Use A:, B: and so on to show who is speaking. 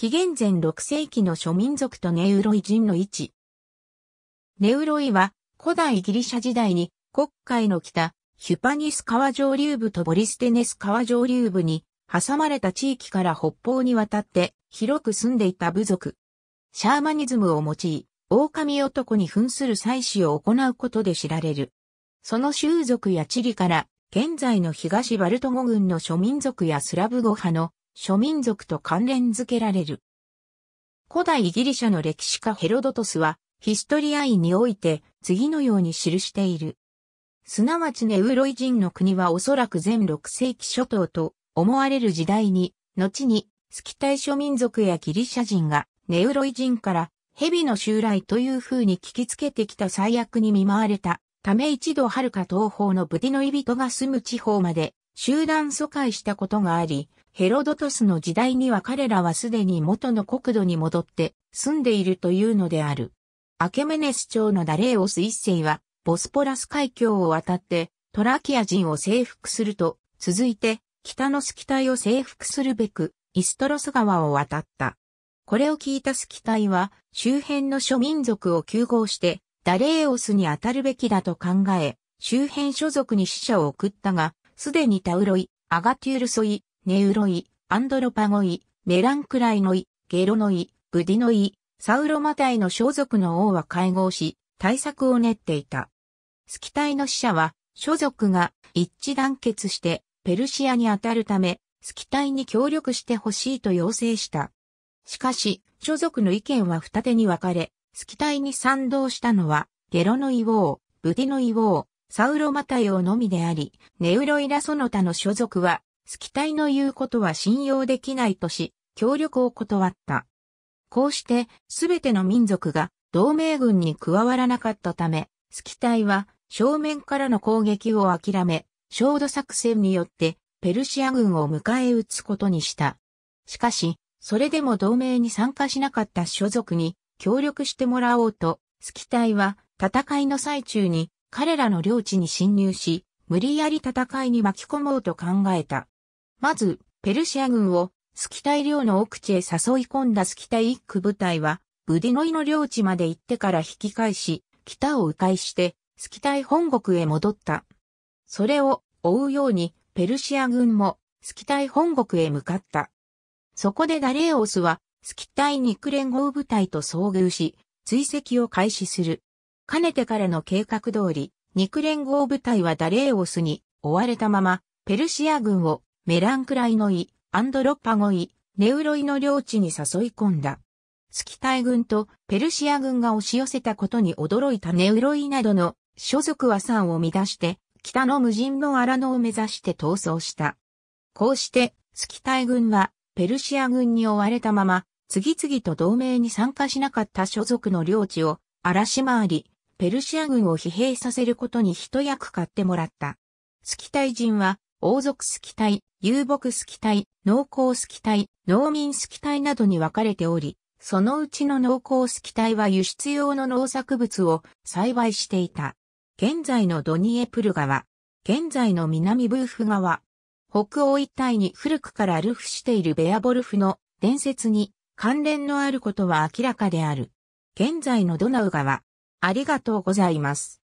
A: 紀元前6世紀の諸民族とネウロイ人の位置。ネウロイは古代ギリシャ時代に国海の北、ヒュパニス川上流部とボリステネス川上流部に挟まれた地域から北方に渡って広く住んでいた部族。シャーマニズムを用い、狼男に扮する祭祀を行うことで知られる。その習族や地理から、現在の東バルト語群の諸民族やスラブ語派の諸民族と関連づけられる。古代ギリシャの歴史家ヘロドトスは、ヒストリアイにおいて次のように記している。すなわちネウロイ人の国はおそらく全6世紀初頭と思われる時代に、後にスキタイ諸民族やギリシャ人がネウロイ人から蛇の襲来という風に聞きつけてきた最悪に見舞われたため一度遥か東方のブティノイ人が住む地方まで集団疎開したことがあり、ヘロドトスの時代には彼らはすでに元の国土に戻って住んでいるというのである。アケメネス朝のダレーオス一世は、ボスポラス海峡を渡ってトラキア人を征服すると、続いて北のスキタイを征服するべく、イストロス川を渡った。これを聞いたスキタイは、周辺の諸民族を救合して、ダレーオスに当たるべきだと考え、周辺所属に死者を送ったが、すでにタウロイ、アガテュールソイ、ネウロイ、アンドロパゴイ、メランクライノイ、ゲロノイ、ブディノイ、サウロマタイの小族の王は会合し、対策を練っていた。スキタイの死者は、諸族が一致団結してペルシアに当たるため、スキタイに協力してほしいと要請した。しかし、諸族の意見は二手に分かれ、スキタイに賛同したのは、ゲロノイ王、ブディノイ王、サウロマタヨのみであり、ネウロイラその他の所属は、スキタイの言うことは信用できないとし、協力を断った。こうして、すべての民族が同盟軍に加わらなかったため、スキタイは正面からの攻撃を諦め、焦土作戦によってペルシア軍を迎え撃つことにした。しかし、それでも同盟に参加しなかった所属に協力してもらおうと、スキタイは戦いの最中に彼らの領地に侵入し、無理やり戦いに巻き込もうと考えた。まず、ペルシア軍をスキタイ領の奥地へ誘い込んだスキタイ一区部隊は、ブディノイの領地まで行ってから引き返し、北を迂回して、スキタイ本国へ戻った。それを追うように、ペルシア軍もスキタイ本国へ向かった。そこでダレーオスは、スキタイ肉連合部隊と遭遇し、追跡を開始する。かねてからの計画通り、肉連合部隊はダレーオスに追われたまま、ペルシア軍をメランクライノイ、アンドロッパゴイ、ネウロイの領地に誘い込んだ。スキタイ軍とペルシア軍が押し寄せたことに驚いたネウロイなどの所属は山を乱して、北の無人の荒野を目指して逃走した。こうして、スキタイ軍はペルシア軍に追われたまま、次々と同盟に参加しなかった所属の領地を荒らし回り、ペルシア軍を疲弊させることに一役買ってもらった。スキタイ人は、王族スキタイ、遊牧スキタイ、農耕スキタイ、農民スキタイなどに分かれており、そのうちの農耕スキタイは輸出用の農作物を栽培していた。現在のドニエプル川、現在の南ブーフ川、北欧一帯に古くからルフしているベアボルフの伝説に関連のあることは明らかである。現在のドナウ川、ありがとうございます。